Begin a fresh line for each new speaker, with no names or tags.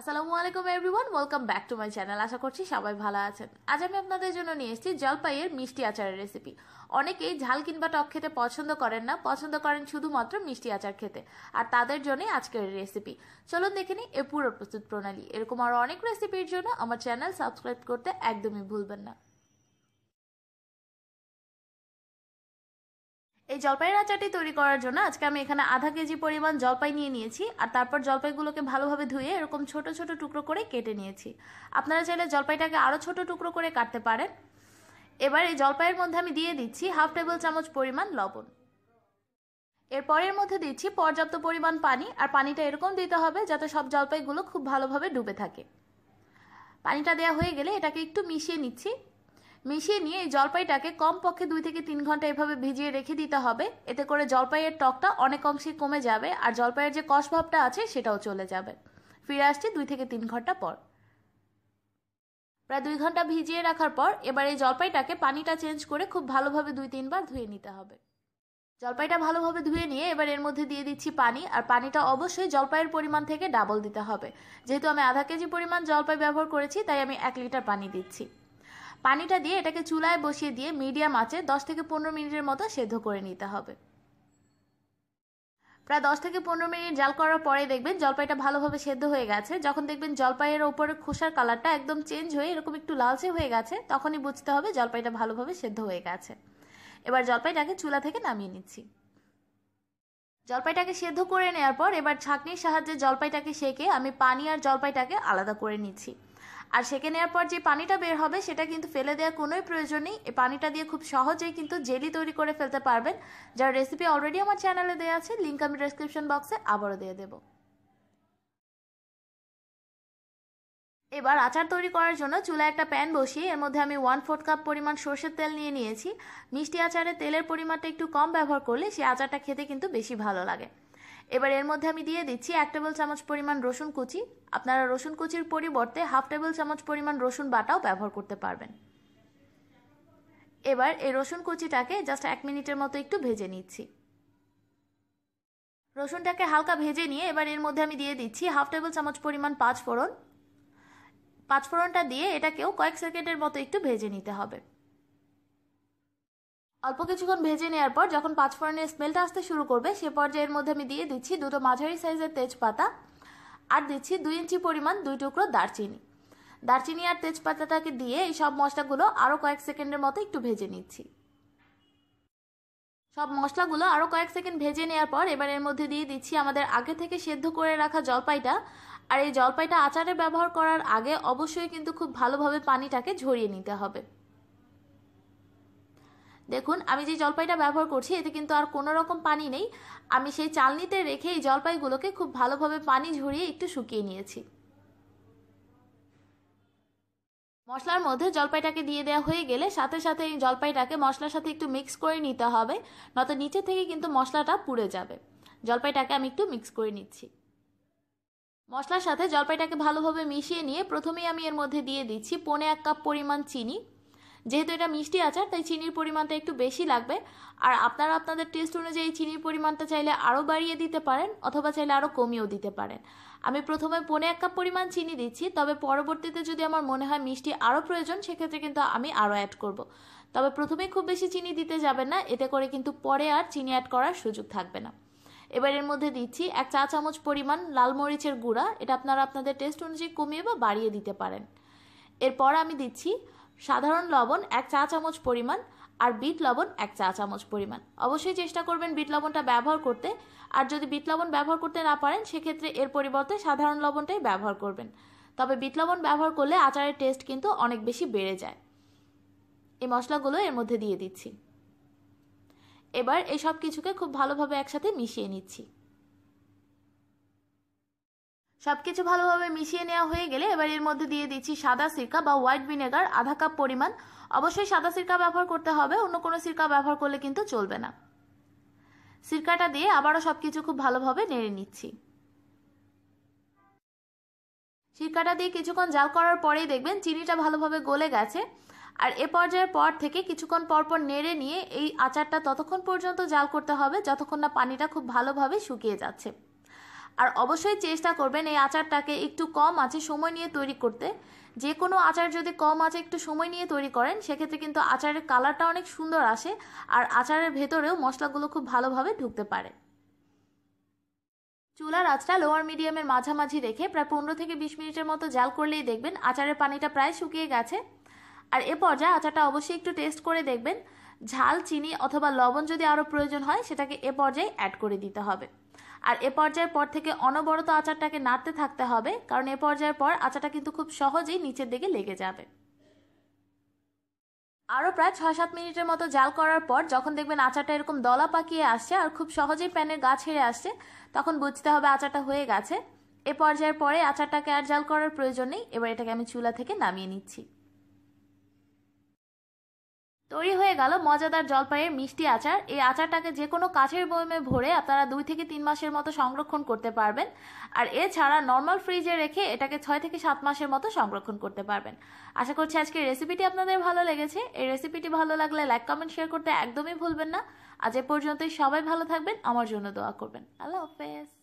আসসালামু আলাইকুম everyone welcome back to my channel আশা করছি সবাই ভালো আছেন আজ আমি আপনাদের জন্য নিয়ে এসেছি জলপাইয়ের মিষ্টি আচারের রেসিপি অনেকেই ঝাল কিংবা টক খেতে পছন্দ করেন না পছন্দ করেন শুধুমাত্র মিষ্টি আচার খেতে আর তাদের জন্যই আজকের রেসিপি চলুন দেখে নিই এ পুরো প্রস্তুত প্রণালী এরকম আরও অনেক রেসিপির জন্য আমার চ্যানেল সাবস্ক্রাইব করতে একদমই ভুলবেন না এই জলপাইয়ের আচারটি তৈরি করার জন্য আজকে আমি এখানে আধা কেজি পরিমাণ জলপাই নিয়ে নিয়েছি আর তারপর জলপাইগুলোকে ভালোভাবে ধুয়ে এরকম ছোট ছোট টুকরো করে কেটে নিয়েছি আপনারা চাইলে জলপাইটাকে আরও ছোট টুকরো করে কাটতে পারেন এবার এই জলপাইয়ের মধ্যে আমি দিয়ে দিচ্ছি হাফ টেবিল চামচ পরিমাণ লবণ এরপরের মধ্যে দিচ্ছি পর্যাপ্ত পরিমাণ পানি আর পানিটা এরকম দিতে হবে যাতে সব জলপাইগুলো খুব ভালোভাবে ডুবে থাকে পানিটা দেওয়া হয়ে গেলে এটাকে একটু মিশিয়ে নিচ্ছি মিশিয়ে নিয়ে এই জলপাইটাকে কমপক্ষে দুই থেকে তিন ঘন্টা এভাবে ভিজিয়ে রেখে দিতে হবে এতে করে জলপাইয়ের টকটা অনেক অংশে কমে যাবে আর জলপাইয়ের যে কষভাবটা আছে সেটাও চলে যাবে ফিরে আসছি দুই থেকে তিন ঘন্টা পর প্রায় দুই ঘন্টা ভিজিয়ে রাখার পর এবার এই জলপাইটাকে পানিটা চেঞ্জ করে খুব ভালোভাবে দুই তিনবার ধুয়ে নিতে হবে জলপাইটা ভালোভাবে ধুয়ে নিয়ে এবার এর মধ্যে দিয়ে দিচ্ছি পানি আর পানিটা অবশ্যই জলপাইয়ের পরিমাণ থেকে ডাবল দিতে হবে যেহেতু আমি আধা কেজি পরিমাণ জলপাই ব্যবহার করেছি তাই আমি এক লিটার পানি দিচ্ছি পানিটা দিয়ে এটাকে চুলায় বসিয়ে দিয়ে মিডিয়াম আঁচে দশ থেকে পনেরো মিনিটের মতো সেদ্ধ করে নিতে হবে প্রায় দশ থেকে পনেরো মিনিট জাল করার পরে দেখবেন জলপাইটা ভালোভাবে সেদ্ধ হয়ে গেছে যখন দেখবেন জলপাইয়ের ওপরে খোসার কালারটা একদম চেঞ্জ হয়ে এরকম একটু লালচে হয়ে গেছে তখনই বুঝতে হবে জলপাইটা ভালোভাবে সেদ্ধ হয়ে গেছে এবার জলপাইটাকে চুলা থেকে নামিয়ে নিচ্ছি জলপাইটাকে সেদ্ধ করে নেওয়ার পর এবার ছাঁকনির সাহায্যে জলপাইটাকে সেঁকে আমি পানি আর জলপাইটাকে আলাদা করে নিচ্ছি আর সেকে নেওয়ার পর যে পানিটা বের হবে সেটা কিন্তু ফেলে দেওয়ার কোনোই প্রয়োজন নেই এই পানিটা দিয়ে খুব সহজেই কিন্তু জেলি তৈরি করে ফেলতে পারবেন যার রেসিপি অলরেডি আমার চ্যানেলে দেওয়া আছে লিঙ্ক আমি ডেসক্রিপশন বক্সে আবারও দিয়ে দেবো এবার আচার তৈরি করার জন্য চুলায় একটা প্যান বসিয়ে এর মধ্যে আমি ওয়ান ফোর্থ কাপ পরিমাণ সর্ষের তেল নিয়ে নিয়েছি মিষ্টি আচারে তেলের পরিমাণটা একটু কম ব্যবহার করলে সে আচারটা খেতে কিন্তু বেশি ভালো লাগে এবার এর মধ্যে আমি দিয়ে দিচ্ছি এক টেবিল চামচ পরিমাণ রসুন কুচি আপনারা রসুন কুচির পরিবর্তে হাফ টেবিল চামচ পরিমাণ রসুন বাটাও ব্যবহার করতে পারবেন এবার এই রসুন কুচিটাকে জাস্ট এক মিনিটের মতো একটু ভেজে নিচ্ছি রসুনটাকে হালকা ভেজে নিয়ে এবার এর মধ্যে আমি দিয়ে দিচ্ছি হাফ টেবিল চামচ পরিমাণ পাঁচ ফোড়ন পাঁচফোড়নটা দিয়ে এটাকেও কয়েক সেকেন্ডের মতো একটু ভেজে নিতে হবে অল্প কিছুক্ষণ ভেজে নেওয়ার পর যখন পাঁচফোড়নের স্মেলটা আসতে শুরু করবে সে পর্যায়ের মধ্যে আমি দিয়ে দিচ্ছি দুটো মাঝারি সাইজের তেজপাতা আর দিচ্ছি দুই ইঞ্চি পরিমাণ দুই টুকরো দারচিনি দারচিনি আর তেজপাতাটাকে দিয়ে এই সব মশলাগুলো আরও কয়েক সেকেন্ডের মতো একটু ভেজে নিচ্ছি সব মশলাগুলো আরও কয়েক সেকেন্ড ভেজে নেওয়ার পর এবার এর মধ্যে দিয়ে দিচ্ছি আমাদের আগে থেকে সেদ্ধ করে রাখা জলপাইটা আর এই জলপাইটা আচারে ব্যবহার করার আগে অবশ্যই কিন্তু খুব ভালোভাবে পানিটাকে ঝরিয়ে নিতে হবে দেখুন আমি যে জলপাইটা ব্যবহার করছি এতে কিন্তু আর কোনো রকম পানি নেই আমি সেই চালনিতে রেখে এই জলপাইগুলোকে খুব ভালোভাবে পানি ঝরিয়ে একটু শুকিয়ে নিয়েছি মশলার মধ্যে জলপাইটাকে দিয়ে দেওয়া হয়ে গেলে সাথে সাথে এই জলপাইটাকে মশলার সাথে একটু মিক্স করে নিতে হবে নয়তো নিচে থেকে কিন্তু মশলাটা পুড়ে যাবে জলপাইটাকে আমি একটু মিক্স করে নিচ্ছি মশলার সাথে জলপাইটাকে ভালোভাবে মিশিয়ে নিয়ে প্রথমেই আমি এর মধ্যে দিয়ে দিচ্ছি পনে এক কাপ পরিমাণ চিনি যেহেতু এটা মিষ্টি আচার তাই চিনির পরিমাণটা একটু বেশি লাগবে আর আপনারা আপনাদের টেস্ট অনুযায়ী চিনির পরিমাণটা চাইলে আরও বাড়িয়ে দিতে পারেন অথবা চাইলে আরও কমিয়েও দিতে পারেন আমি প্রথমে পনে এক কাপ পরিমাণ চিনি দিচ্ছি তবে পরবর্তীতে যদি আমার মনে হয় মিষ্টি আরও প্রয়োজন সেক্ষেত্রে কিন্তু আমি আরও অ্যাড করব। তবে প্রথমেই খুব বেশি চিনি দিতে যাবেন না এতে করে কিন্তু পরে আর চিনি অ্যাড করার সুযোগ থাকবে না এবার এর মধ্যে দিচ্ছি এক চা চামচ পরিমাণ লাল মরিচের গুঁড়া এটা আপনারা আপনাদের টেস্ট অনুযায়ী কমিয়ে বা বাড়িয়ে দিতে পারেন এরপর আমি দিচ্ছি সাধারণ লবণ এক চা চামচ পরিমাণ আর বিট লবণ এক চা চামচ পরিমাণ অবশ্যই চেষ্টা করবেন বিট লবণটা ব্যবহার করতে আর যদি বিট লবণ ব্যবহার করতে না পারেন সেক্ষেত্রে এর পরিবর্তে সাধারণ লবণটাই ব্যবহার করবেন তবে বিট লবণ ব্যবহার করলে আচারের টেস্ট কিন্তু অনেক বেশি বেড়ে যায় এই মশলাগুলো এর মধ্যে দিয়ে দিচ্ছি এবার এসব কিছুকে খুব ভালোভাবে একসাথে মিশিয়ে নিচ্ছি সব কিছু ভালোভাবে মিশিয়ে নেওয়া হয়ে গেলে এবার এর মধ্যে দিয়ে দিচ্ছি সাদা সিরকা বা হোয়াইট ভিনেগার আধা কাপ পরিমাণ অবশ্যই সাদা সিরকা ব্যবহার করতে হবে অন্য কোনো সিরকা ব্যবহার করলে কিন্তু চলবে না সিরকাটা দিয়ে আবারও সব কিছু খুব ভালোভাবে নেড়ে নিচ্ছি সিরকাটা দিয়ে কিছুক্ষণ জাল করার পরেই দেখবেন চিনিটা ভালোভাবে গলে গেছে আর এ পর্যায়ের পর থেকে কিছুক্ষণ পরপর নেড়ে নিয়ে এই আচারটা ততক্ষণ পর্যন্ত জাল করতে হবে যতক্ষণ না পানিটা খুব ভালোভাবে শুকিয়ে যাচ্ছে আর অবশ্যই চেষ্টা করবেন এই আচারটাকে একটু কম আছে সময় নিয়ে তৈরি করতে যে কোনো আচার যদি কম আছে একটু সময় নিয়ে তৈরি করেন সেক্ষেত্রে কিন্তু আচারের কালারটা অনেক সুন্দর আসে আর আচারের ভেতরেও মশলাগুলো খুব ভালোভাবে ঢুকতে পারে চুলার আঁচটা লোয়ার মিডিয়ামের মাঝামাঝি রেখে প্রায় পনেরো থেকে বিশ মিনিটের মতো জাল করলেই দেখবেন আচারের পানিটা প্রায় শুকিয়ে গেছে আর এ পর্যায়ে আচারটা অবশ্যই একটু টেস্ট করে দেখবেন ঝাল চিনি অথবা লবণ যদি আরও প্রয়োজন হয় সেটাকে এ পর্যায়ে অ্যাড করে দিতে হবে আর এ পর্যায়ের পর থেকে অনবরত আচারটাকে নাড়তে থাকতে হবে কারণ এ পর্যায়ের পর আচারটা কিন্তু খুব সহজেই নিচের দিকে লেগে যাবে আরও প্রায় ছয় সাত মিনিটের মতো জাল করার পর যখন দেখবেন আচারটা এরকম দলা পাকিয়ে আসছে আর খুব সহজেই প্যানের গা ছেড়ে আসছে তখন বুঝতে হবে আচারটা হয়ে গেছে এ পর্যায়ের পরে আচারটাকে আর জাল করার প্রয়োজন নেই এবার এটাকে আমি চুলা থেকে নামিয়ে নিচ্ছি তৈরি হয়ে গেল মজাদার জলপাইয়ের মিষ্টি আচার এই আচারটাকে যে কোনো কাছের বয়মে ভরে আপনারা দুই থেকে তিন মাসের মতো সংরক্ষণ করতে পারবেন আর এছাড়া নর্মাল ফ্রিজে রেখে এটাকে ছয় থেকে সাত মাসের মতো সংরক্ষণ করতে পারবেন আশা করছি আজকে রেসিপিটি আপনাদের ভালো লেগেছে এই রেসিপিটি ভালো লাগলে লাইক কমেন্ট শেয়ার করতে একদমই ভুলবেন না আজ এ পর্যন্তই সবাই ভালো থাকবেন আমার জন্য দোয়া করবেন আল্লাহ হাফেজ